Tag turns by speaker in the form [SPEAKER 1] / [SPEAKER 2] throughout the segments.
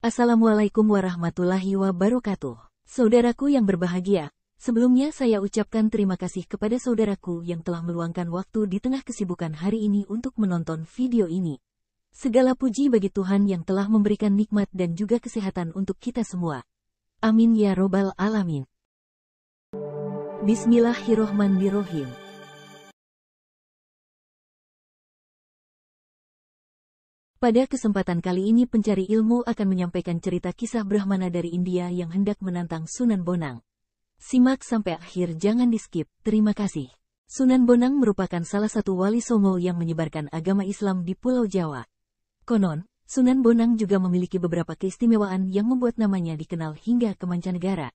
[SPEAKER 1] Assalamualaikum warahmatullahi wabarakatuh. Saudaraku yang berbahagia, sebelumnya saya ucapkan terima kasih kepada saudaraku yang telah meluangkan waktu di tengah kesibukan hari ini untuk menonton video ini. Segala puji bagi Tuhan yang telah memberikan nikmat dan juga kesehatan untuk kita semua. Amin ya robbal alamin. Bismillahirrohmanirrohim. Pada kesempatan kali ini pencari ilmu akan menyampaikan cerita kisah Brahmana dari India yang hendak menantang Sunan Bonang. Simak sampai akhir jangan di skip, terima kasih. Sunan Bonang merupakan salah satu wali Songo yang menyebarkan agama Islam di Pulau Jawa. Konon, Sunan Bonang juga memiliki beberapa keistimewaan yang membuat namanya dikenal hingga ke mancanegara.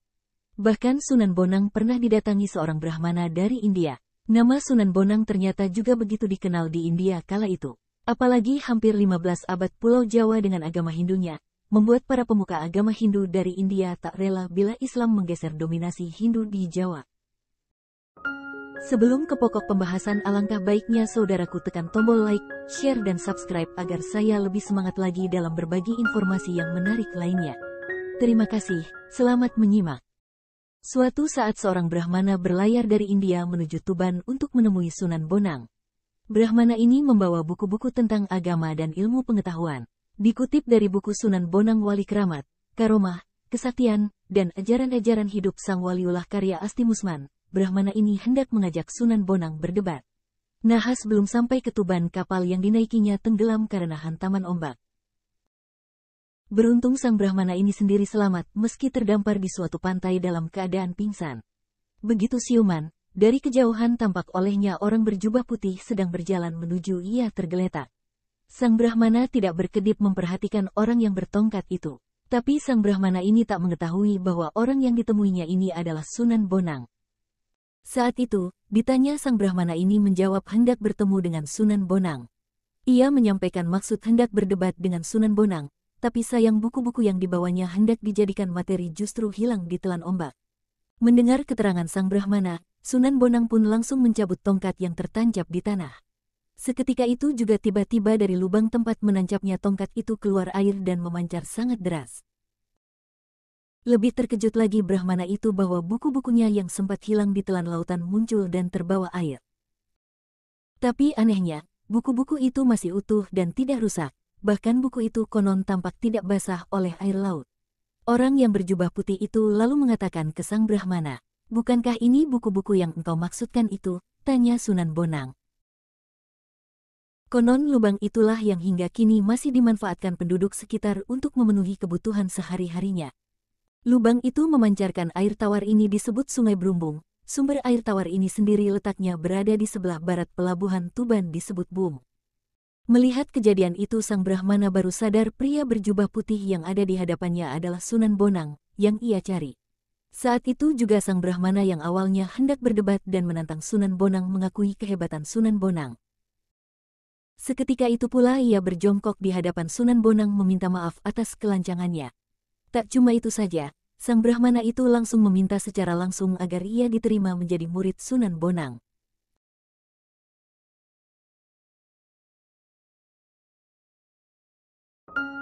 [SPEAKER 1] Bahkan Sunan Bonang pernah didatangi seorang Brahmana dari India. Nama Sunan Bonang ternyata juga begitu dikenal di India kala itu. Apalagi hampir 15 abad Pulau Jawa dengan agama Hindunya, membuat para pemuka agama Hindu dari India tak rela bila Islam menggeser dominasi Hindu di Jawa. Sebelum ke pokok pembahasan alangkah baiknya saudaraku tekan tombol like, share dan subscribe agar saya lebih semangat lagi dalam berbagi informasi yang menarik lainnya. Terima kasih, selamat menyimak. Suatu saat seorang Brahmana berlayar dari India menuju Tuban untuk menemui Sunan Bonang. Brahmana ini membawa buku-buku tentang agama dan ilmu pengetahuan, dikutip dari buku Sunan Bonang Wali Keramat, Karomah, Kesaktian, dan ajaran-ajaran hidup Sang Waliullah karya Asti Musman, Brahmana ini hendak mengajak Sunan Bonang berdebat. Nahas belum sampai ke Tuban kapal yang dinaikinya tenggelam karena hantaman ombak. Beruntung sang Brahmana ini sendiri selamat meski terdampar di suatu pantai dalam keadaan pingsan. Begitu siuman, dari kejauhan tampak olehnya orang berjubah putih sedang berjalan menuju ia tergeletak. Sang Brahmana tidak berkedip memperhatikan orang yang bertongkat itu. Tapi sang Brahmana ini tak mengetahui bahwa orang yang ditemuinya ini adalah Sunan Bonang. Saat itu, ditanya sang Brahmana ini menjawab hendak bertemu dengan Sunan Bonang. Ia menyampaikan maksud hendak berdebat dengan Sunan Bonang, tapi sayang buku-buku yang dibawanya hendak dijadikan materi justru hilang ditelan ombak. Mendengar keterangan sang Brahmana, Sunan Bonang pun langsung mencabut tongkat yang tertancap di tanah. Seketika itu juga tiba-tiba dari lubang tempat menancapnya tongkat itu keluar air dan memancar sangat deras. Lebih terkejut lagi Brahmana itu bahwa buku-bukunya yang sempat hilang di telan lautan muncul dan terbawa air. Tapi anehnya, buku-buku itu masih utuh dan tidak rusak, bahkan buku itu konon tampak tidak basah oleh air laut. Orang yang berjubah putih itu lalu mengatakan ke Sang Brahmana, Bukankah ini buku-buku yang engkau maksudkan itu? Tanya Sunan Bonang. Konon lubang itulah yang hingga kini masih dimanfaatkan penduduk sekitar untuk memenuhi kebutuhan sehari-harinya. Lubang itu memancarkan air tawar ini disebut Sungai Brumbung. Sumber air tawar ini sendiri letaknya berada di sebelah barat pelabuhan Tuban disebut Bum. Melihat kejadian itu sang Brahmana baru sadar pria berjubah putih yang ada di hadapannya adalah Sunan Bonang, yang ia cari. Saat itu juga Sang Brahmana yang awalnya hendak berdebat dan menantang Sunan Bonang mengakui kehebatan Sunan Bonang. Seketika itu pula ia berjongkok di hadapan Sunan Bonang meminta maaf atas kelancangannya. Tak cuma itu saja, Sang Brahmana itu langsung meminta secara langsung agar ia diterima menjadi murid Sunan Bonang.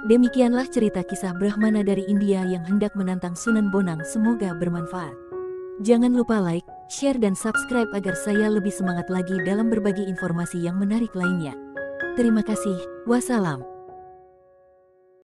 [SPEAKER 1] Demikianlah cerita kisah Brahmana dari India yang hendak menantang Sunan Bonang semoga bermanfaat. Jangan lupa like, share dan subscribe agar saya lebih semangat lagi dalam berbagi informasi yang menarik lainnya. Terima kasih, wassalam.